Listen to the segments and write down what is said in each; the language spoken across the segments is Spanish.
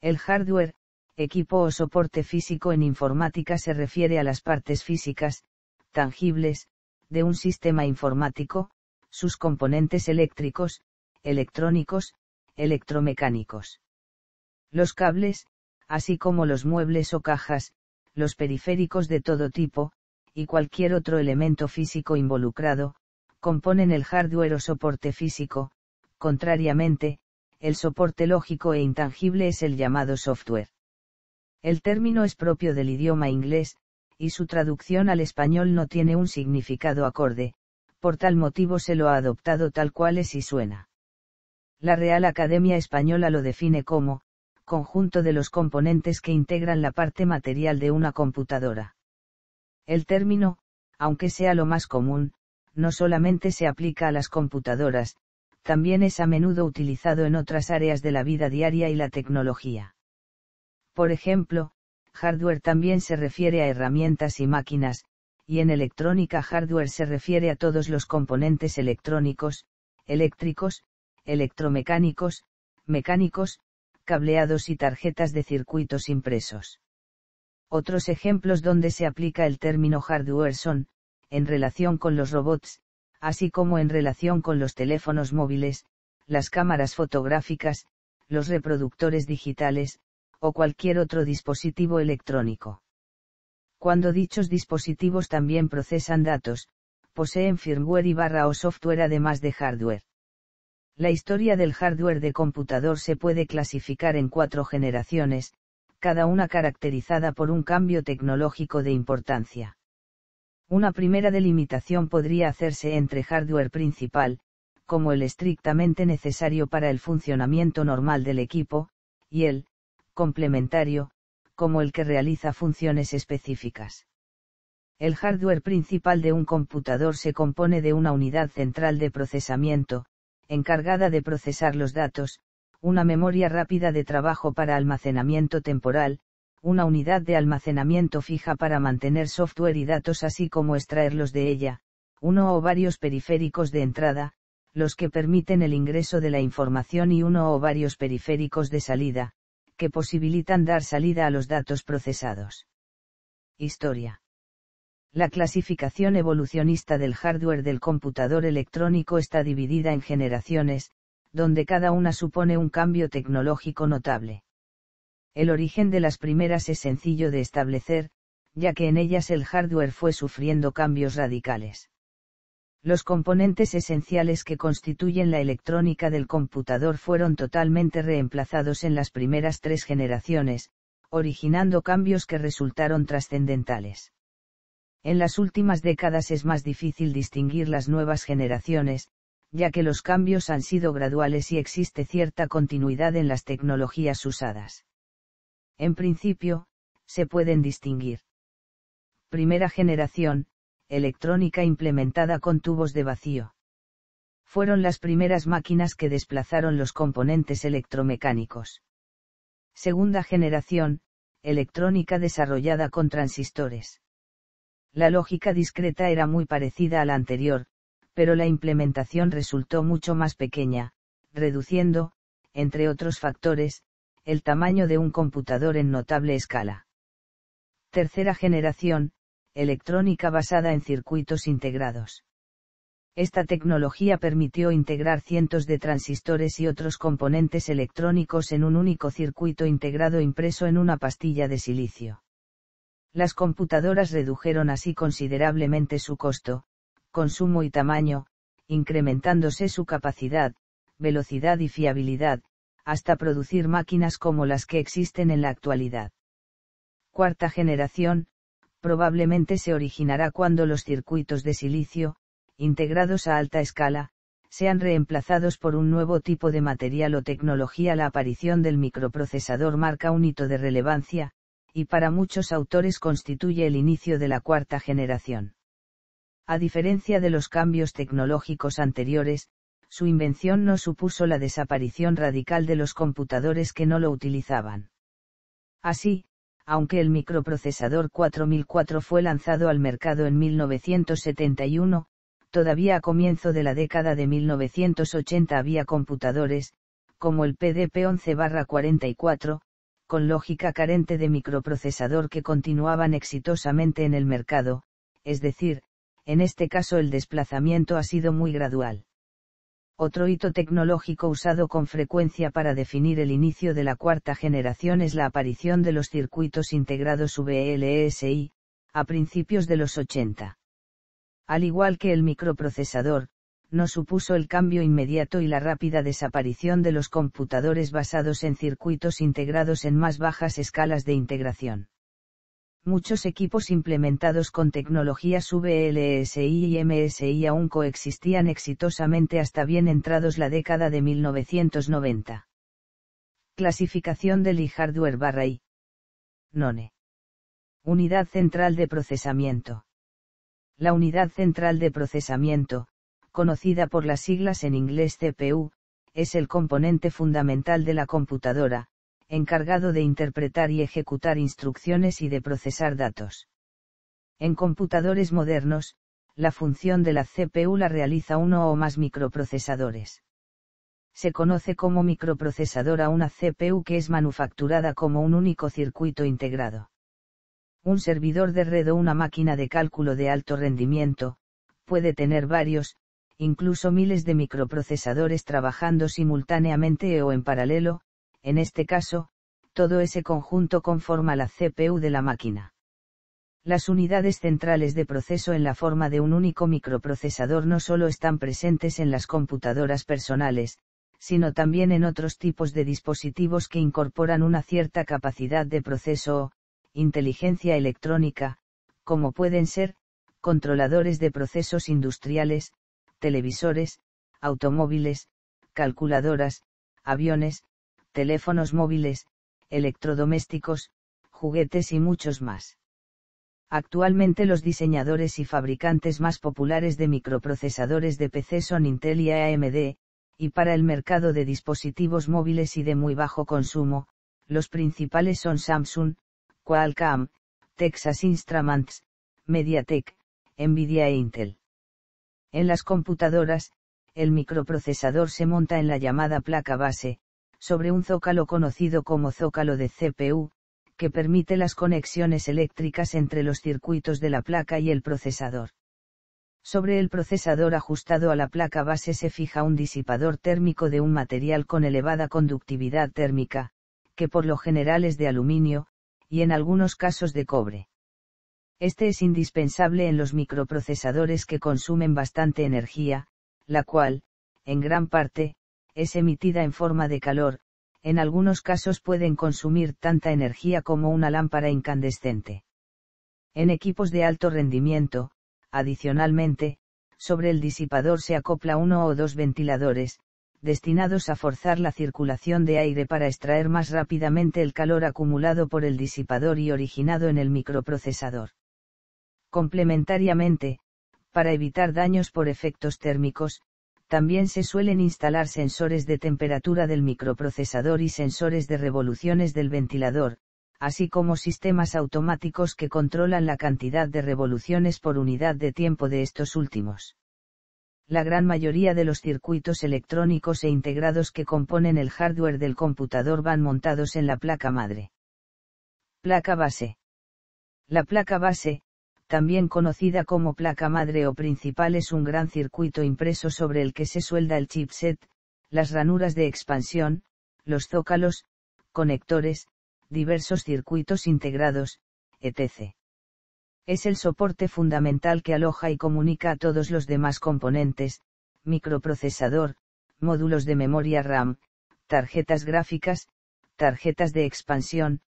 El hardware, equipo o soporte físico en informática se refiere a las partes físicas, tangibles, de un sistema informático, sus componentes eléctricos, electrónicos, electromecánicos. Los cables, así como los muebles o cajas, los periféricos de todo tipo, y cualquier otro elemento físico involucrado, componen el hardware o soporte físico, contrariamente, el soporte lógico e intangible es el llamado software. El término es propio del idioma inglés, y su traducción al español no tiene un significado acorde, por tal motivo se lo ha adoptado tal cual es y suena. La Real Academia Española lo define como, conjunto de los componentes que integran la parte material de una computadora. El término, aunque sea lo más común, no solamente se aplica a las computadoras, también es a menudo utilizado en otras áreas de la vida diaria y la tecnología. Por ejemplo, hardware también se refiere a herramientas y máquinas, y en electrónica hardware se refiere a todos los componentes electrónicos, eléctricos, electromecánicos, mecánicos, cableados y tarjetas de circuitos impresos. Otros ejemplos donde se aplica el término hardware son, en relación con los robots, así como en relación con los teléfonos móviles, las cámaras fotográficas, los reproductores digitales, o cualquier otro dispositivo electrónico. Cuando dichos dispositivos también procesan datos, poseen firmware y barra o software además de hardware. La historia del hardware de computador se puede clasificar en cuatro generaciones, cada una caracterizada por un cambio tecnológico de importancia. Una primera delimitación podría hacerse entre hardware principal, como el estrictamente necesario para el funcionamiento normal del equipo, y el complementario, como el que realiza funciones específicas. El hardware principal de un computador se compone de una unidad central de procesamiento, encargada de procesar los datos, una memoria rápida de trabajo para almacenamiento temporal, una unidad de almacenamiento fija para mantener software y datos así como extraerlos de ella, uno o varios periféricos de entrada, los que permiten el ingreso de la información y uno o varios periféricos de salida, que posibilitan dar salida a los datos procesados. Historia. La clasificación evolucionista del hardware del computador electrónico está dividida en generaciones, donde cada una supone un cambio tecnológico notable. El origen de las primeras es sencillo de establecer, ya que en ellas el hardware fue sufriendo cambios radicales. Los componentes esenciales que constituyen la electrónica del computador fueron totalmente reemplazados en las primeras tres generaciones, originando cambios que resultaron trascendentales. En las últimas décadas es más difícil distinguir las nuevas generaciones, ya que los cambios han sido graduales y existe cierta continuidad en las tecnologías usadas. En principio, se pueden distinguir. Primera generación, electrónica implementada con tubos de vacío. Fueron las primeras máquinas que desplazaron los componentes electromecánicos. Segunda generación, electrónica desarrollada con transistores. La lógica discreta era muy parecida a la anterior, pero la implementación resultó mucho más pequeña, reduciendo, entre otros factores, el tamaño de un computador en notable escala. Tercera generación, electrónica basada en circuitos integrados. Esta tecnología permitió integrar cientos de transistores y otros componentes electrónicos en un único circuito integrado impreso en una pastilla de silicio. Las computadoras redujeron así considerablemente su costo, consumo y tamaño, incrementándose su capacidad, velocidad y fiabilidad, hasta producir máquinas como las que existen en la actualidad. Cuarta generación, probablemente se originará cuando los circuitos de silicio, integrados a alta escala, sean reemplazados por un nuevo tipo de material o tecnología. La aparición del microprocesador marca un hito de relevancia, y para muchos autores constituye el inicio de la cuarta generación. A diferencia de los cambios tecnológicos anteriores, su invención no supuso la desaparición radical de los computadores que no lo utilizaban. Así, aunque el microprocesador 4004 fue lanzado al mercado en 1971, todavía a comienzo de la década de 1980 había computadores, como el PDP-11-44, con lógica carente de microprocesador que continuaban exitosamente en el mercado, es decir, en este caso el desplazamiento ha sido muy gradual. Otro hito tecnológico usado con frecuencia para definir el inicio de la cuarta generación es la aparición de los circuitos integrados VLSI, a principios de los 80. Al igual que el microprocesador, no supuso el cambio inmediato y la rápida desaparición de los computadores basados en circuitos integrados en más bajas escalas de integración muchos equipos implementados con tecnologías VLSI y MSI aún coexistían exitosamente hasta bien entrados la década de 1990. Clasificación del e hardware I. None. Unidad central de procesamiento. La unidad central de procesamiento, conocida por las siglas en inglés CPU, es el componente fundamental de la computadora, encargado de interpretar y ejecutar instrucciones y de procesar datos. En computadores modernos, la función de la CPU la realiza uno o más microprocesadores. Se conoce como microprocesador a una CPU que es manufacturada como un único circuito integrado. Un servidor de red o una máquina de cálculo de alto rendimiento, puede tener varios, incluso miles de microprocesadores trabajando simultáneamente o en paralelo, en este caso, todo ese conjunto conforma la CPU de la máquina. Las unidades centrales de proceso en la forma de un único microprocesador no solo están presentes en las computadoras personales, sino también en otros tipos de dispositivos que incorporan una cierta capacidad de proceso o, inteligencia electrónica, como pueden ser, controladores de procesos industriales, televisores, automóviles, calculadoras, aviones, teléfonos móviles, electrodomésticos, juguetes y muchos más. Actualmente los diseñadores y fabricantes más populares de microprocesadores de PC son Intel y AMD, y para el mercado de dispositivos móviles y de muy bajo consumo, los principales son Samsung, Qualcomm, Texas Instruments, MediaTek, Nvidia e Intel. En las computadoras, el microprocesador se monta en la llamada placa base, sobre un zócalo conocido como zócalo de CPU, que permite las conexiones eléctricas entre los circuitos de la placa y el procesador. Sobre el procesador ajustado a la placa base se fija un disipador térmico de un material con elevada conductividad térmica, que por lo general es de aluminio, y en algunos casos de cobre. Este es indispensable en los microprocesadores que consumen bastante energía, la cual, en gran parte, es emitida en forma de calor, en algunos casos pueden consumir tanta energía como una lámpara incandescente. En equipos de alto rendimiento, adicionalmente, sobre el disipador se acopla uno o dos ventiladores, destinados a forzar la circulación de aire para extraer más rápidamente el calor acumulado por el disipador y originado en el microprocesador. Complementariamente, para evitar daños por efectos térmicos, también se suelen instalar sensores de temperatura del microprocesador y sensores de revoluciones del ventilador, así como sistemas automáticos que controlan la cantidad de revoluciones por unidad de tiempo de estos últimos. La gran mayoría de los circuitos electrónicos e integrados que componen el hardware del computador van montados en la placa madre. Placa base. La placa base, también conocida como placa madre o principal, es un gran circuito impreso sobre el que se suelda el chipset, las ranuras de expansión, los zócalos, conectores, diversos circuitos integrados, etc. Es el soporte fundamental que aloja y comunica a todos los demás componentes, microprocesador, módulos de memoria RAM, tarjetas gráficas, tarjetas de expansión,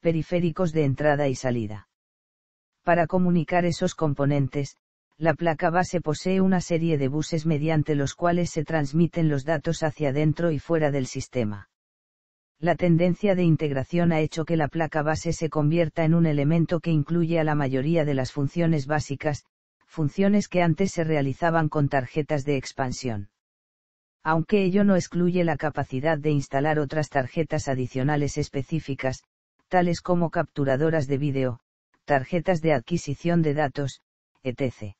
periféricos de entrada y salida. Para comunicar esos componentes, la placa base posee una serie de buses mediante los cuales se transmiten los datos hacia dentro y fuera del sistema. La tendencia de integración ha hecho que la placa base se convierta en un elemento que incluye a la mayoría de las funciones básicas, funciones que antes se realizaban con tarjetas de expansión. Aunque ello no excluye la capacidad de instalar otras tarjetas adicionales específicas, tales como capturadoras de vídeo, tarjetas de adquisición de datos, etc.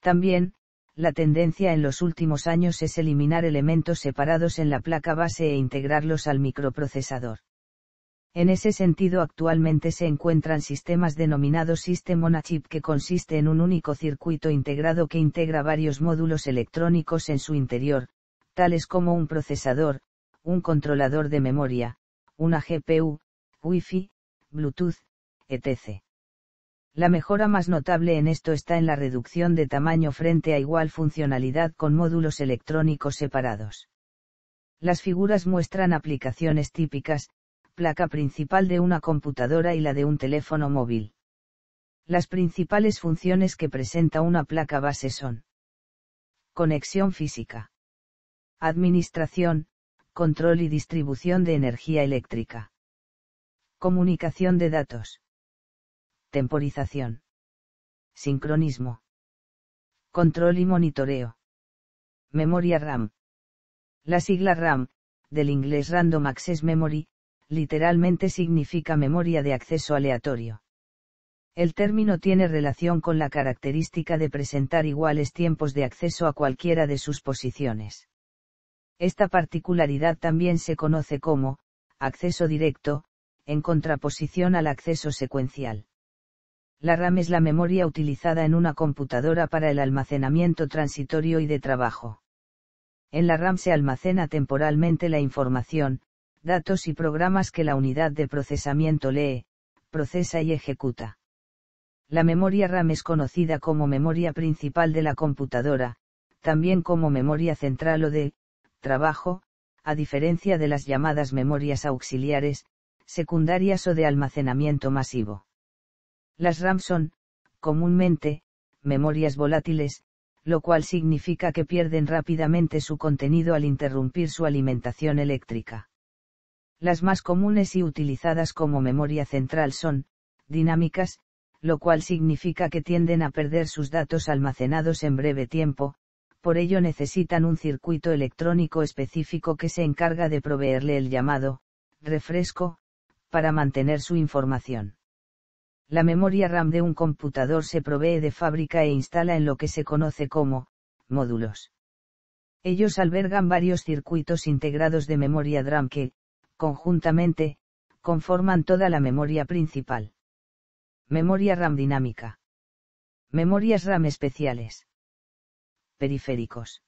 También, la tendencia en los últimos años es eliminar elementos separados en la placa base e integrarlos al microprocesador. En ese sentido actualmente se encuentran sistemas denominados System on Chip que consiste en un único circuito integrado que integra varios módulos electrónicos en su interior, tales como un procesador, un controlador de memoria, una GPU, Wi-Fi, Bluetooth, etc. La mejora más notable en esto está en la reducción de tamaño frente a igual funcionalidad con módulos electrónicos separados. Las figuras muestran aplicaciones típicas, placa principal de una computadora y la de un teléfono móvil. Las principales funciones que presenta una placa base son conexión física, administración, control y distribución de energía eléctrica, comunicación de datos Temporización. Sincronismo. Control y monitoreo. Memoria RAM. La sigla RAM, del inglés Random Access Memory, literalmente significa memoria de acceso aleatorio. El término tiene relación con la característica de presentar iguales tiempos de acceso a cualquiera de sus posiciones. Esta particularidad también se conoce como, acceso directo, en contraposición al acceso secuencial. La RAM es la memoria utilizada en una computadora para el almacenamiento transitorio y de trabajo. En la RAM se almacena temporalmente la información, datos y programas que la unidad de procesamiento lee, procesa y ejecuta. La memoria RAM es conocida como memoria principal de la computadora, también como memoria central o de trabajo, a diferencia de las llamadas memorias auxiliares, secundarias o de almacenamiento masivo. Las RAM son, comúnmente, memorias volátiles, lo cual significa que pierden rápidamente su contenido al interrumpir su alimentación eléctrica. Las más comunes y utilizadas como memoria central son, dinámicas, lo cual significa que tienden a perder sus datos almacenados en breve tiempo, por ello necesitan un circuito electrónico específico que se encarga de proveerle el llamado, refresco, para mantener su información. La memoria RAM de un computador se provee de fábrica e instala en lo que se conoce como, módulos. Ellos albergan varios circuitos integrados de memoria RAM que, conjuntamente, conforman toda la memoria principal. Memoria RAM dinámica. Memorias RAM especiales. Periféricos.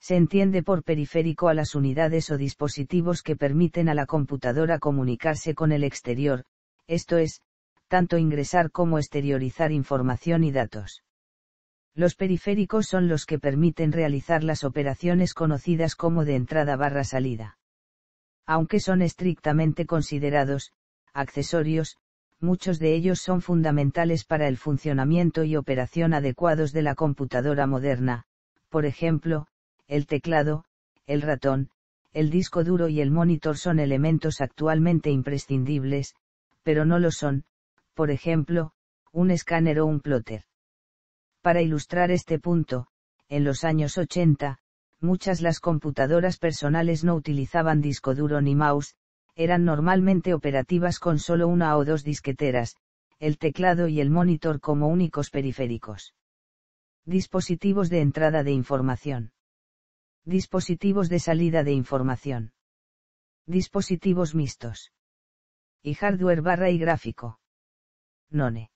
Se entiende por periférico a las unidades o dispositivos que permiten a la computadora comunicarse con el exterior, esto es, tanto ingresar como exteriorizar información y datos. Los periféricos son los que permiten realizar las operaciones conocidas como de entrada barra salida. Aunque son estrictamente considerados, accesorios, muchos de ellos son fundamentales para el funcionamiento y operación adecuados de la computadora moderna, por ejemplo, el teclado, el ratón, el disco duro y el monitor son elementos actualmente imprescindibles, pero no lo son, por ejemplo, un escáner o un plotter. Para ilustrar este punto, en los años 80, muchas las computadoras personales no utilizaban disco duro ni mouse, eran normalmente operativas con solo una o dos disqueteras, el teclado y el monitor como únicos periféricos. Dispositivos de entrada de información. Dispositivos de salida de información. Dispositivos mixtos. Y hardware barra y gráfico none.